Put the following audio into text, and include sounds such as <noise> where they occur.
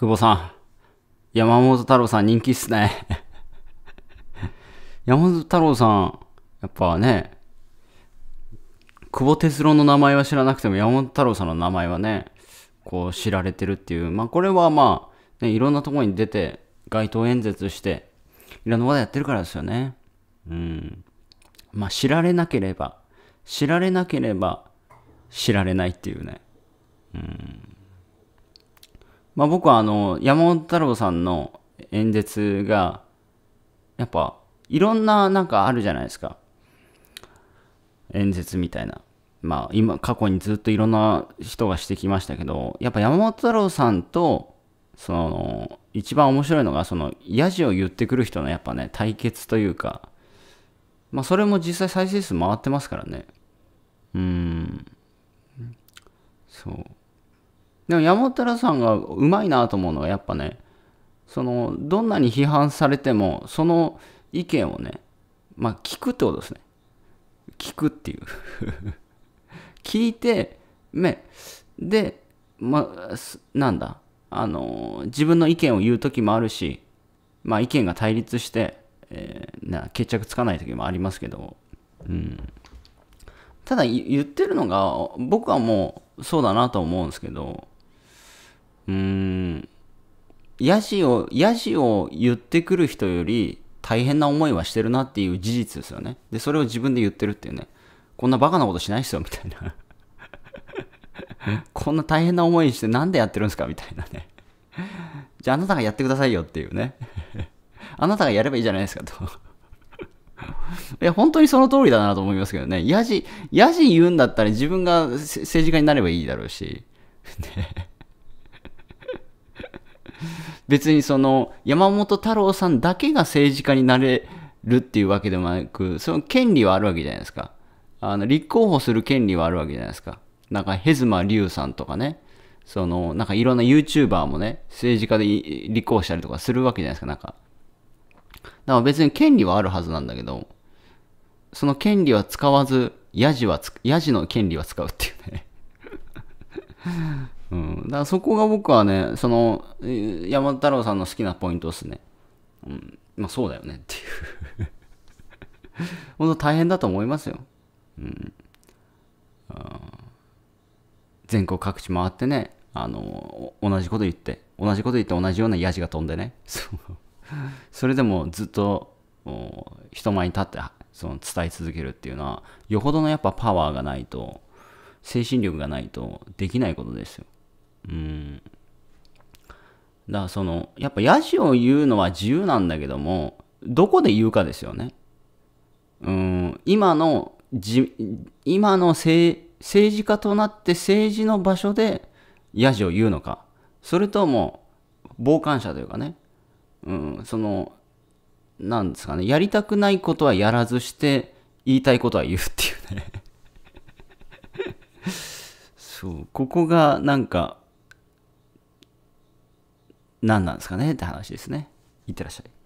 久保さん。山本太郎さん人気っすね <laughs> 山本太郎さん、やっぱね、久保哲郎の名前は知らなくても山本太郎さんの名前はね、こう知られてるっていう。まあこれはまあ、ね、いろんなとこに出て街頭演説して、いろんなことやってるからですよね。うん。まあ知られなければ、知られなければ知られないっていうね。うん。まあ、僕はあの、山本太郎さんの演説が、やっぱ、いろんななんかあるじゃないですか。演説みたいな。まあ、今、過去にずっといろんな人がしてきましたけど、やっぱ山本太郎さんと、その、一番面白いのが、その、ヤジを言ってくる人のやっぱね、対決というか、まあ、それも実際再生数回ってますからね。うん。そう。でも山寺さんがうまいなと思うのはやっぱねそのどんなに批判されてもその意見をねまあ聞くってことですね聞くっていう <laughs> 聞いてめでまあなんだあの自分の意見を言う時もあるしまあ意見が対立して、えー、な決着つかない時もありますけどうんただ言ってるのが僕はもうそうだなと思うんですけどうーん、ヤジを、ヤジを言ってくる人より大変な思いはしてるなっていう事実ですよね。で、それを自分で言ってるっていうね。こんなバカなことしないっすよ、みたいな。<laughs> こんな大変な思いしてなんでやってるんですかみたいなね。じゃああなたがやってくださいよっていうね。<laughs> あなたがやればいいじゃないですかと。<laughs> いや、本当にその通りだなと思いますけどね。やじ、やじ言うんだったら自分が政治家になればいいだろうし。ね <laughs> 別にその山本太郎さんだけが政治家になれるっていうわけでもなく、その権利はあるわけじゃないですか。あの、立候補する権利はあるわけじゃないですか。なんか、ヘズマリュウさんとかね、その、なんかいろんな YouTuber もね、政治家で立候補したりとかするわけじゃないですか、なんか。だから別に権利はあるはずなんだけど、その権利は使わず、ヤジはヤジの権利は使うっていうねだからそこが僕はね、その、山太郎さんの好きなポイントですね。うん。まあそうだよねっていう <laughs> 本当大変だと思いますよ。うん。全国各地回ってね、あの、同じこと言って、同じこと言って同じようなヤジが飛んでね。そう。それでもずっと、人前に立って、その伝え続けるっていうのは、よほどのやっぱパワーがないと、精神力がないとできないことですよ。うん。だからその、やっぱ野じを言うのは自由なんだけども、どこで言うかですよね。うん、今の、じ今の政政治家となって政治の場所で野じを言うのか。それとも、傍観者というかね、うん、その、なんですかね、やりたくないことはやらずして、言いたいことは言うっていうね <laughs> そう、ここがなんか、何なんですかねって話ですね。いってらっしゃい。